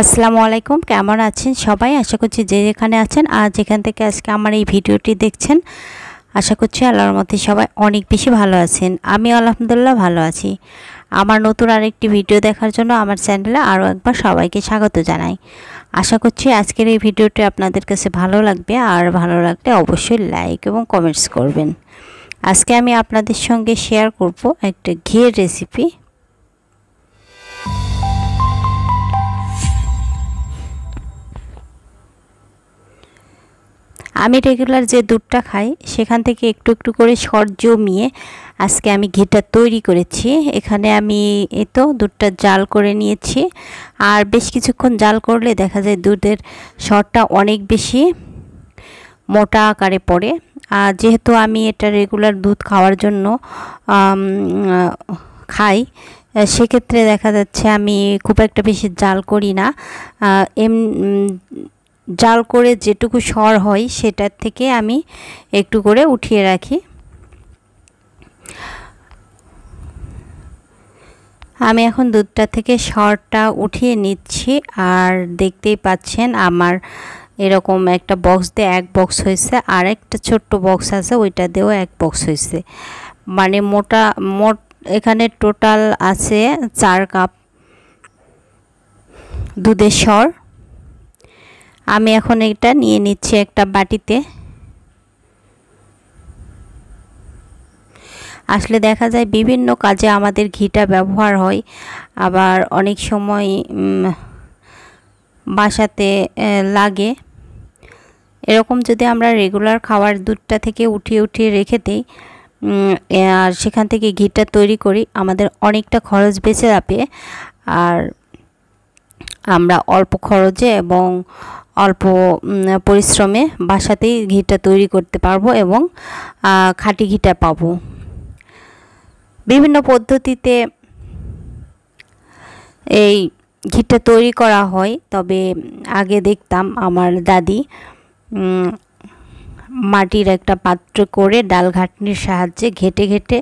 আসসালামু আলাইকুম কেমন আছেন সবাই আশা করছি যে যেখানে আছেন আর যেখান থেকে আজকে আমার এই ভিডিওটি দেখছেন আশা করছি আল্লাহর মধ্যে সবাই অনেক বেশি ভালো আছেন আমি আলহামদুলিল্লাহ ভালো আছি আমার নতুন আরেকটি ভিডিও দেখার জন্য আমার চ্যানেলে আরও একবার সবাইকে স্বাগত জানাই আশা করছি আজকের এই ভিডিওটি আপনাদের কাছে ভালো লাগবে আর ভালো লাগলে অবশ্যই লাইক এবং কমেন্টস করবেন আজকে আমি আপনাদের সঙ্গে শেয়ার করব একটা ঘিয়ের রেসিপি আমি রেগুলার যে দুধটা খাই সেখান থেকে একটু একটু করে সর জমিয়ে আজকে আমি ঘিটা তৈরি করেছি এখানে আমি এই তো দুধটা জাল করে নিয়েছি আর বেশ কিছুক্ষণ জাল করলে দেখা যায় দুধের সরটা অনেক বেশি মোটা আকারে পড়ে আর যেহেতু আমি এটা রেগুলার দুধ খাওয়ার জন্য খাই সেক্ষেত্রে দেখা যাচ্ছে আমি খুব একটা বেশি জাল করি না এম জাল করে যেটুকু সর হয় সেটার থেকে আমি একটু করে উঠিয়ে রাখি আমি এখন দুধটা থেকে সরটা উঠিয়ে নিচ্ছি আর দেখতেই পাচ্ছেন আমার এরকম একটা বক্স দিয়ে এক বক্স হয়েছে আর একটা ছোট্ট বক্স আছে ওইটা দিয়েও এক বক্স হয়েছে মানে মোটা মোট এখানে টোটাল আছে চার কাপ দুধের সর আমি এখন এটা নিয়ে নিচ্ছি একটা বাটিতে আসলে দেখা যায় বিভিন্ন কাজে আমাদের ঘিটা ব্যবহার হয় আবার অনেক সময় বাসাতে লাগে এরকম যদি আমরা রেগুলার খাওয়ার দুধটা থেকে উঠিয়ে উঠিয়ে রেখে দিই আর সেখান থেকে ঘিটা তৈরি করি আমাদের অনেকটা খরচ বেঁচে যাবে আর আমরা অল্প খরচে এবং অল্প পরিশ্রমে বাসাতেই ঘিটা তৈরি করতে পারবো এবং খাঁটি ঘিটা পাবো বিভিন্ন পদ্ধতিতে এই ঘিটা তৈরি করা হয় তবে আগে দেখতাম আমার দাদি মাটির একটা পাত্র করে ডাল ঘাটনির সাহায্যে ঘেটে ঘেটে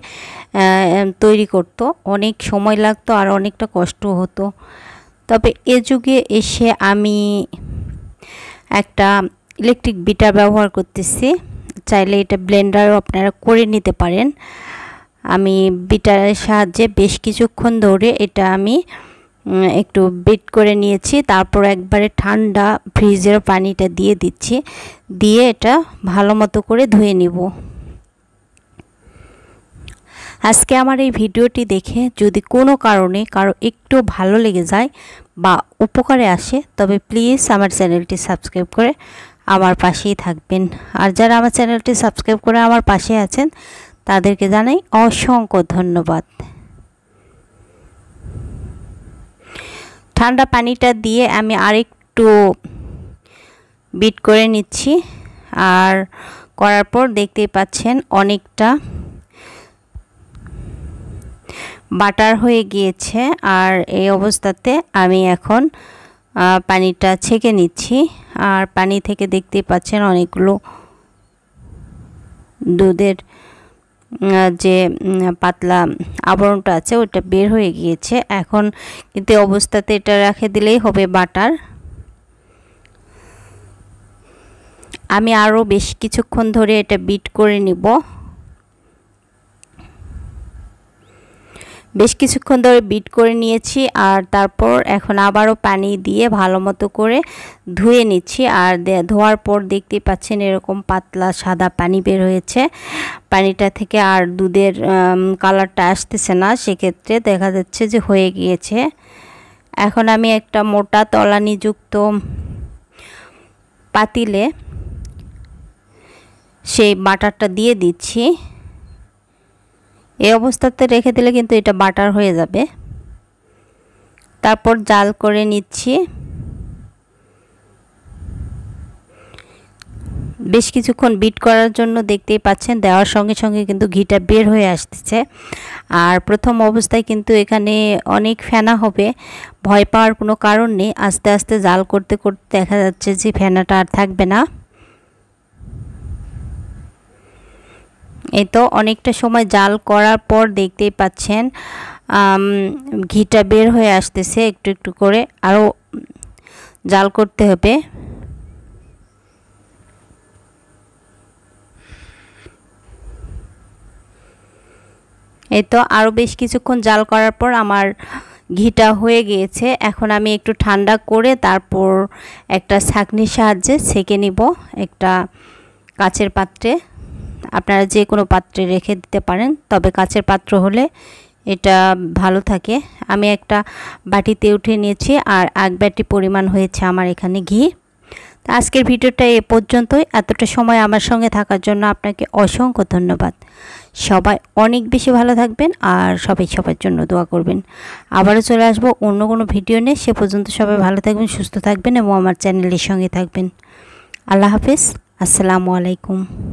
তৈরি করত অনেক সময় লাগতো আর অনেকটা কষ্ট হতো তবে এ যুগে এসে আমি একটা ইলেকট্রিক বিটার ব্যবহার করতেছি চাইলে এটা ব্লেন্ডারও আপনারা করে নিতে পারেন আমি বিটারের সাহায্যে বেশ কিছুক্ষণ ধরে এটা আমি একটু বিট করে নিয়েছি তারপর একবারে ঠান্ডা ফ্রিজের পানিটা দিয়ে দিচ্ছি দিয়ে এটা ভালো মতো করে ধুয়ে নিব আজকে আমার এই ভিডিওটি দেখে যদি কোনো কারণে কারো একটু ভালো লেগে যায় বা উপকারে আসে তবে প্লিজ আমার চ্যানেলটি সাবস্ক্রাইব করে আমার পাশেই থাকবেন আর যারা আমার চ্যানেলটি সাবস্ক্রাইব করে আমার পাশে আছেন তাদেরকে জানাই অসংখ্য ধন্যবাদ ঠান্ডা পানিটা দিয়ে আমি আরেকটু বিট করে নিচ্ছি আর করার পর দেখতেই পাচ্ছেন অনেকটা বাটার হয়ে গিয়েছে আর এই অবস্থাতে আমি এখন পানিটা ছেঁকে নিচ্ছি আর পানি থেকে দেখতে পাচ্ছেন অনেকগুলো দুধের যে পাতলা আবরণটা আছে ওটা বের হয়ে গিয়েছে এখন কিন্তু অবস্থাতে এটা রেখে দিলেই হবে বাটার আমি আরও বেশ কিছুক্ষণ ধরে এটা বিট করে নিব বেশ কিছুক্ষণ ধরে বিট করে নিয়েছি আর তারপর এখন আবারও পানি দিয়ে ভালো মতো করে ধুয়ে নিচ্ছি আর ধোয়ার পর দেখতে পাচ্ছেন এরকম পাতলা সাদা পানি বের হয়েছে পানিটা থেকে আর দুধের কালারটা আসতেছে না সেক্ষেত্রে দেখা যাচ্ছে যে হয়ে গিয়েছে এখন আমি একটা মোটা তলানিযুক্ত পাতিলে সেই বাটারটা দিয়ে দিচ্ছি এই অবস্থাতে রেখে দিলে কিন্তু এটা বাটার হয়ে যাবে তারপর জাল করে নিচ্ছি বেশ কিছুক্ষণ বিট করার জন্য দেখতেই পাচ্ছেন দেওয়ার সঙ্গে সঙ্গে কিন্তু ঘিটা বের হয়ে আসতেছে আর প্রথম অবস্থায় কিন্তু এখানে অনেক ফেনা হবে ভয় পাওয়ার কোনো কারণ নেই আস্তে আস্তে জাল করতে করতে দেখা যাচ্ছে যে ফেনাটা আর থাকবে না এই তো অনেকটা সময় জাল করার পর দেখতেই পাচ্ছেন ঘিটা বের হয়ে আসতেছে একটু একটু করে আরও জাল করতে হবে এই তো আরও বেশ কিছুক্ষণ জাল করার পর আমার ঘিটা হয়ে গিয়েছে এখন আমি একটু ঠান্ডা করে তারপর একটা ছাঁকনির সাহায্যে ছেঁকে নিব একটা কাচের পাত্রে আপনারা যে কোনো পাত্রে রেখে দিতে পারেন তবে কাচের পাত্র হলে এটা ভালো থাকে আমি একটা বাটিতে উঠে নিয়েছি আর এক বাটি পরিমাণ হয়েছে আমার এখানে ঘি আজকের ভিডিওটা এ পর্যন্তই এতটা সময় আমার সঙ্গে থাকার জন্য আপনাকে অসংখ্য ধন্যবাদ সবাই অনেক বেশি ভালো থাকবেন আর সবাই সবার জন্য দোয়া করবেন আবারও চলে আসবো অন্য কোনো ভিডিও নিয়ে সে পর্যন্ত সবাই ভালো থাকবেন সুস্থ থাকবেন এবং আমার চ্যানেলের সঙ্গে থাকবেন আল্লাহ হাফিজ আসসালামু আলাইকুম